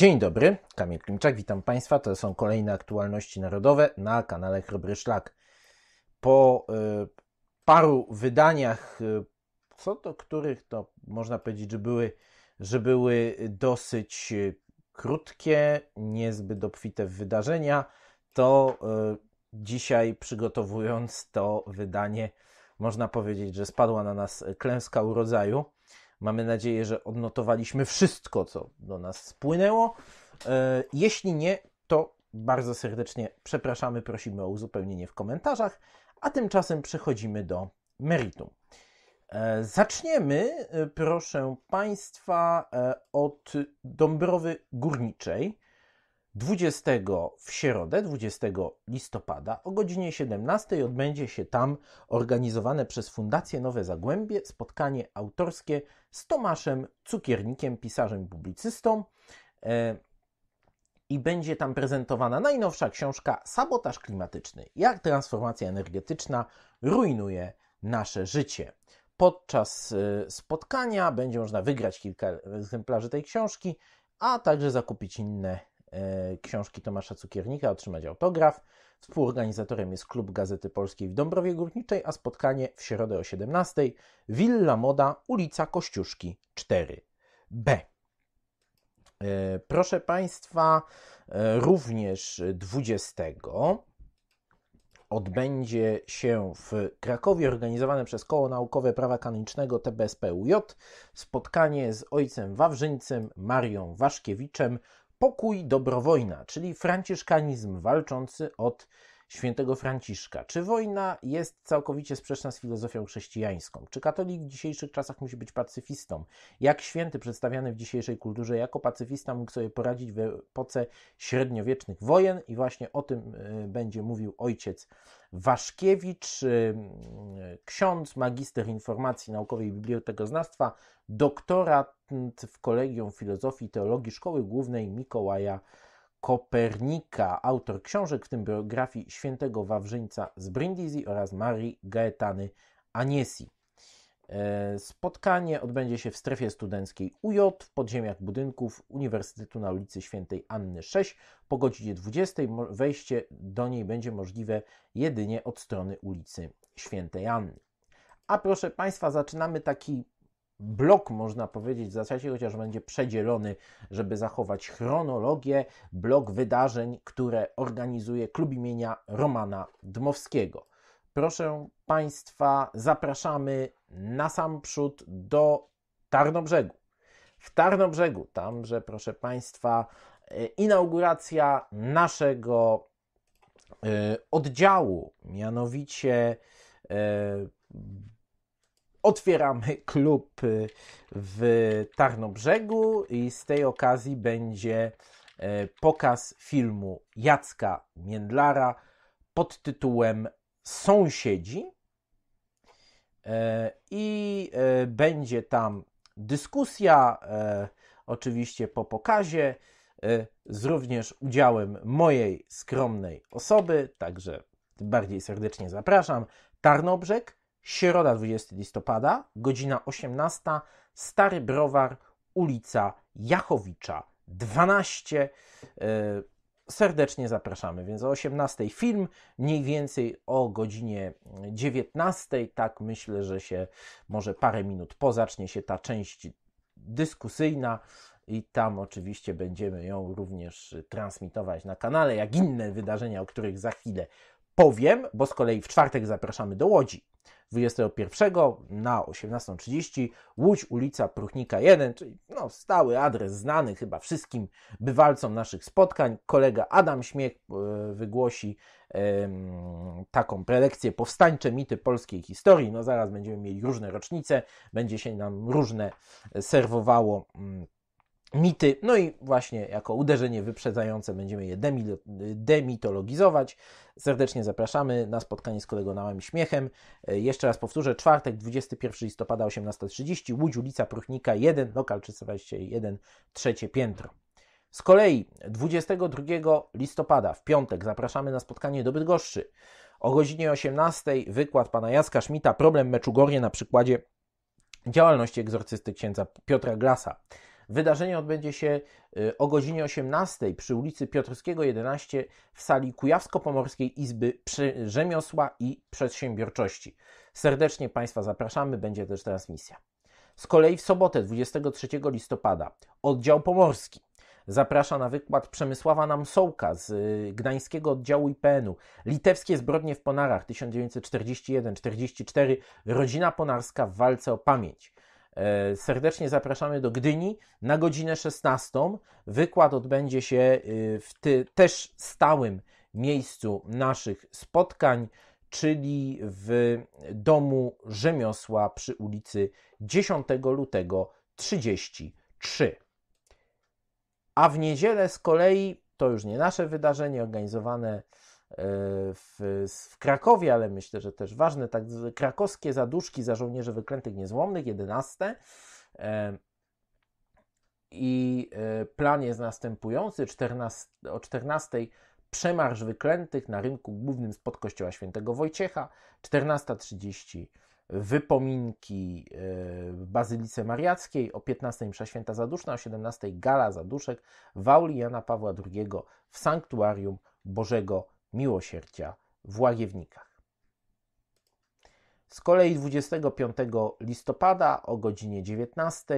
Dzień dobry, Kamil Klimczak, witam Państwa. To są kolejne aktualności narodowe na kanale Chrobry Szlak. Po y, paru wydaniach, y, co do których to można powiedzieć, że były, że były dosyć y, krótkie, niezbyt obfite w wydarzenia, to y, dzisiaj przygotowując to wydanie, można powiedzieć, że spadła na nas klęska urodzaju Mamy nadzieję, że odnotowaliśmy wszystko, co do nas spłynęło. E, jeśli nie, to bardzo serdecznie przepraszamy, prosimy o uzupełnienie w komentarzach, a tymczasem przechodzimy do meritum. E, zaczniemy, e, proszę Państwa, od Dąbrowy Górniczej, 20 w środę, 20 listopada o godzinie 17 odbędzie się tam organizowane przez Fundację Nowe Zagłębie spotkanie autorskie z Tomaszem Cukiernikiem, pisarzem i publicystą. E, I będzie tam prezentowana najnowsza książka Sabotaż klimatyczny. Jak transformacja energetyczna rujnuje nasze życie. Podczas e, spotkania będzie można wygrać kilka egzemplarzy tej książki, a także zakupić inne E, książki Tomasza Cukiernika, otrzymać autograf. Współorganizatorem jest Klub Gazety Polskiej w Dąbrowie Górniczej, a spotkanie w środę o 17:00 Villa Moda, ulica Kościuszki 4B. E, proszę Państwa, e, również 20 odbędzie się w Krakowie organizowane przez Koło Naukowe Prawa Kanonicznego TBSPUJ spotkanie z ojcem Wawrzyńcem, Marią Waszkiewiczem, pokój dobrowojna, czyli franciszkanizm walczący od świętego Franciszka. Czy wojna jest całkowicie sprzeczna z filozofią chrześcijańską? Czy katolik w dzisiejszych czasach musi być pacyfistą? Jak święty przedstawiany w dzisiejszej kulturze jako pacyfista mógł sobie poradzić w epoce średniowiecznych wojen? I właśnie o tym e, będzie mówił ojciec Waszkiewicz, e, ksiądz, magister informacji naukowej i bibliotekoznawstwa, doktorat w Kolegium Filozofii i Teologii Szkoły Głównej Mikołaja Kopernika, autor książek, w tym biografii świętego Wawrzyńca z Brindisi oraz Marii Gaetany Aniesi. E, spotkanie odbędzie się w strefie studenckiej UJ w podziemiach budynków Uniwersytetu na ulicy Świętej Anny 6 po godzinie 20. Wejście do niej będzie możliwe jedynie od strony ulicy Świętej Anny. A proszę Państwa, zaczynamy taki blok, można powiedzieć, w zasadzie, chociaż będzie przedzielony, żeby zachować chronologię, blok wydarzeń, które organizuje klub imienia Romana Dmowskiego. Proszę Państwa, zapraszamy na sam przód do Tarnobrzegu. W Tarnobrzegu, tamże, proszę Państwa, e, inauguracja naszego e, oddziału, mianowicie e, otwieramy klub y, w Tarnobrzegu i z tej okazji będzie e, pokaz filmu Jacka Międlara pod tytułem Sąsiedzi. E, I e, będzie tam dyskusja, oczywiście po pokazie, z również udziałem mojej skromnej osoby, także bardziej serdecznie zapraszam. Tarnobrzeg Środa 20 listopada, godzina 18, Stary Browar, ulica Jachowicza 12. E, serdecznie zapraszamy, więc o 18 film, mniej więcej o godzinie 19, tak myślę, że się może parę minut pozacznie się ta część dyskusyjna i tam oczywiście będziemy ją również transmitować na kanale, jak inne wydarzenia, o których za chwilę powiem, bo z kolei w czwartek zapraszamy do Łodzi. 21 na 18.30 Łódź, ulica Pruchnika 1, czyli no, stały adres znany chyba wszystkim bywalcom naszych spotkań. Kolega Adam Śmiech e, wygłosi taką prelekcję Powstańcze mity polskiej historii. No zaraz będziemy mieli różne rocznice, będzie się nam różne serwowało mm, mity. No i właśnie jako uderzenie wyprzedzające będziemy je demitologizować. Serdecznie zapraszamy na spotkanie z kolegą Nałami Śmiechem. E, jeszcze raz powtórzę, czwartek, 21 listopada, 18.30, Łódź, ulica Pruchnika 1, lokal 321, trzecie piętro. Z kolei 22 listopada, w piątek, zapraszamy na spotkanie do Bydgoszczy. O godzinie 18 wykład pana Jacka Szmita, problem meczu Gorie na przykładzie działalności egzorcysty księdza Piotra Glasa. Wydarzenie odbędzie się y, o godzinie 18 przy ulicy Piotrowskiego 11 w sali Kujawsko-Pomorskiej Izby Rzemiosła i Przedsiębiorczości. Serdecznie Państwa zapraszamy, będzie też transmisja. Z kolei w sobotę 23 listopada oddział pomorski zaprasza na wykład Przemysława Namsołka z y, gdańskiego oddziału IPN-u. Litewskie zbrodnie w Ponarach 1941-44, rodzina ponarska w walce o pamięć. E, serdecznie zapraszamy do Gdyni na godzinę 16. Wykład odbędzie się y, w ty, też stałym miejscu naszych spotkań, czyli w domu rzemiosła przy ulicy 10 lutego 33. A w niedzielę z kolei to już nie nasze wydarzenie organizowane E, w, w, Krakowie, ale myślę, że też ważne, tak krakowskie zaduszki za żołnierzy wyklętych niezłomnych, 11. E, I e, plan jest następujący. 14, o 14 przemarsz wyklętych na rynku głównym spod kościoła świętego Wojciecha. 14.30 wypominki w Bazylice Mariackiej, o 15.00 msza święta zaduszna, o 17.00 gala zaduszek Wauli Jana Pawła II w sanktuarium Bożego miłosierdzia w Łagiewnikach. Z kolei 25 listopada o godzinie 19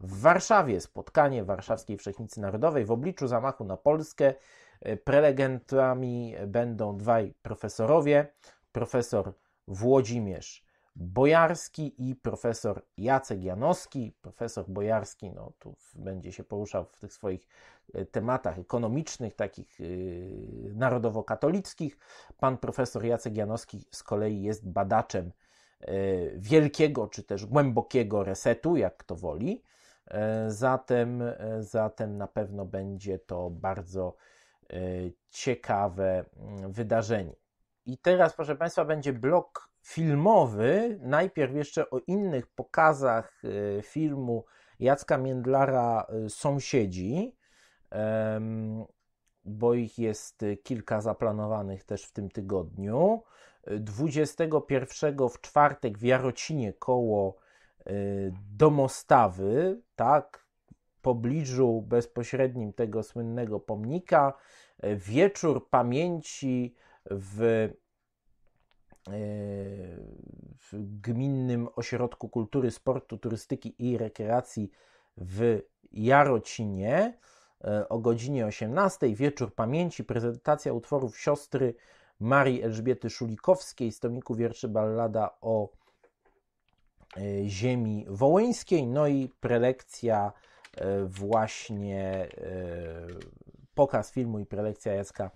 w Warszawie spotkanie Warszawskiej Wszechnicy Narodowej w obliczu zamachu na Polskę. Prelegentami będą dwaj profesorowie, profesor Włodzimierz Bojarski i profesor Jacek Janowski. Profesor Bojarski no, tu będzie się poruszał w tych swoich e, tematach ekonomicznych, takich yy, narodowo-katolickich. Pan profesor Jacek Janowski z kolei jest badaczem yy, wielkiego czy też głębokiego resetu, jak kto woli. zatem, zatem na pewno będzie to bardzo ciekawe mm, wydarzenie. I teraz, proszę Państwa, będzie blok filmowy. Najpierw jeszcze o innych pokazach e, filmu Jacka Międlara e, Sąsiedzi, bo ich jest e, kilka zaplanowanych też w tym tygodniu. 21 w czwartek w Jarocinie koło domostawy, tak, w pobliżu bezpośrednim tego słynnego pomnika. Wieczór pamięci w e, w Gminnym Ośrodku Kultury, Sportu, Turystyki i Rekreacji w Jarocinie e, o godzinie 18. Wieczór pamięci, prezentacja utworów siostry Marii Elżbiety Szulikowskiej z tomiku wierszy Ballada o e, ziemi wołyńskiej, no i prelekcja właśnie, pokaz filmu i prelekcja Jacka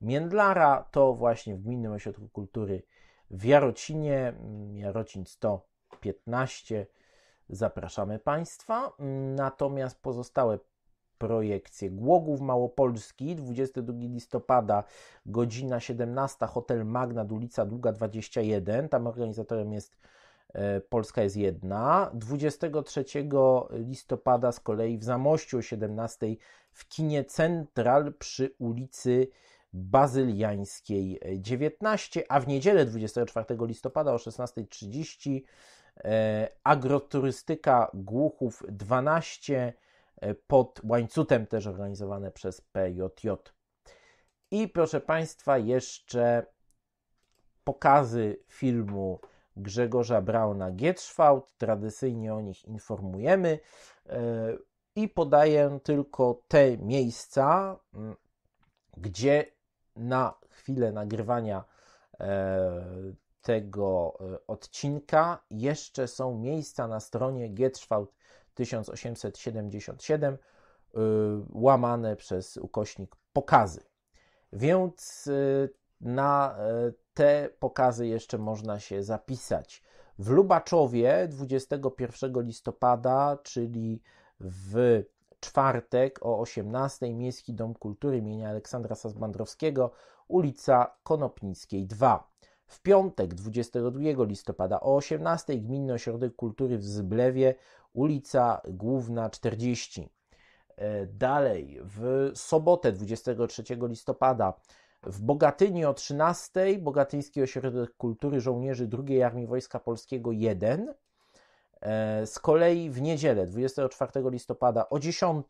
Międlara, to właśnie w Gminnym Ośrodku Kultury w Jarocinie, mm, Jarocin 115. Zapraszamy Państwa. Natomiast pozostałe projekcje. Głogów Małopolski, 22 listopada, godzina 17, Hotel Magnat, ulica Długa 21. Tam organizatorem jest e, Polska jest jedna. 23 listopada z kolei w Zamościu o 17 w kinie Central przy ulicy Bazyliańskiej 19, e, a w niedzielę 24 listopada o 16.30 e, agroturystyka Głuchów 12 e, pod łańcutem też organizowane przez PJJ. I proszę Państwa, jeszcze pokazy filmu Grzegorza Brauna Gietrzwałt. Tradycyjnie o nich informujemy i podaję tylko te miejsca, gdzie na chwilę nagrywania e, tego e, odcinka jeszcze są miejsca na stronie Getrwałt 1877 e, łamane przez ukośnik pokazy. Więc na te pokazy jeszcze można się zapisać. W Lubaczowie 21 listopada, czyli w czwartek o 18:00 Miejski Dom Kultury imienia Aleksandra Sazbandrowskiego, ulica Konopnickiej 2. W piątek 22 listopada o 18:00 Gminny Ośrodek Kultury w Zblewie, ulica Główna 40. E, dalej, w sobotę 23 listopada w Bogatyni o 13:00 Bogatyński Ośrodek Kultury Żołnierzy II Armii Wojska Polskiego 1 E, z kolei w niedzielę 24 listopada o 10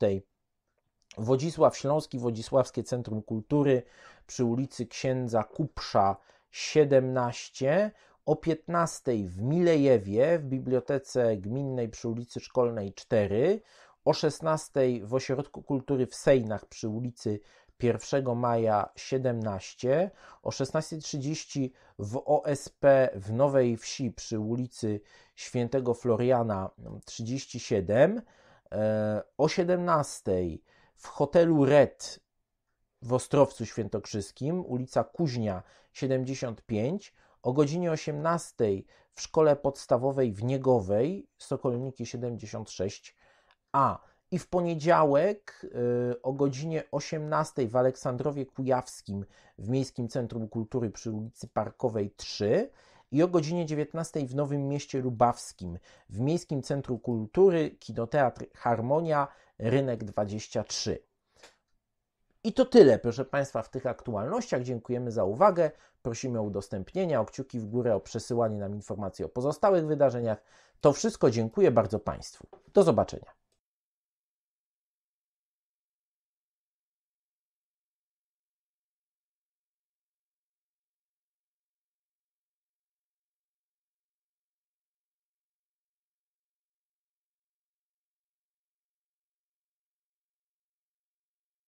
Wodzisław Śląski, Wodzisławskie Centrum Kultury przy ulicy Księdza Kupsza 17 o 15 w Milejewie w Bibliotece Gminnej przy ulicy Szkolnej 4, o 16 w Ośrodku Kultury w Sejnach przy ulicy 1 maja 17 o 16.30 w OSP w Nowej Wsi przy ulicy Świętego Floriana 37, mm, e, o 17 w hotelu Red w Ostrowcu Świętokrzyskim, ulica Kuźnia 75, o godzinie 18 w szkole podstawowej w Niegowej, Sokolniki 76A. I w poniedziałek y, o godzinie 18 w Aleksandrowie Kujawskim w Miejskim Centrum Kultury przy ulicy Parkowej 3 i o godzinie 19 w Nowym Mieście Lubawskim w Miejskim Centrum Kultury Kinoteatr Harmonia Rynek 23. I to tyle, proszę Państwa, w tych aktualnościach. Dziękujemy za uwagę. Prosimy o udostępnienia, o kciuki w górę, o przesyłanie nam informacji o pozostałych wydarzeniach. To wszystko. Dziękuję bardzo Państwu. Do zobaczenia.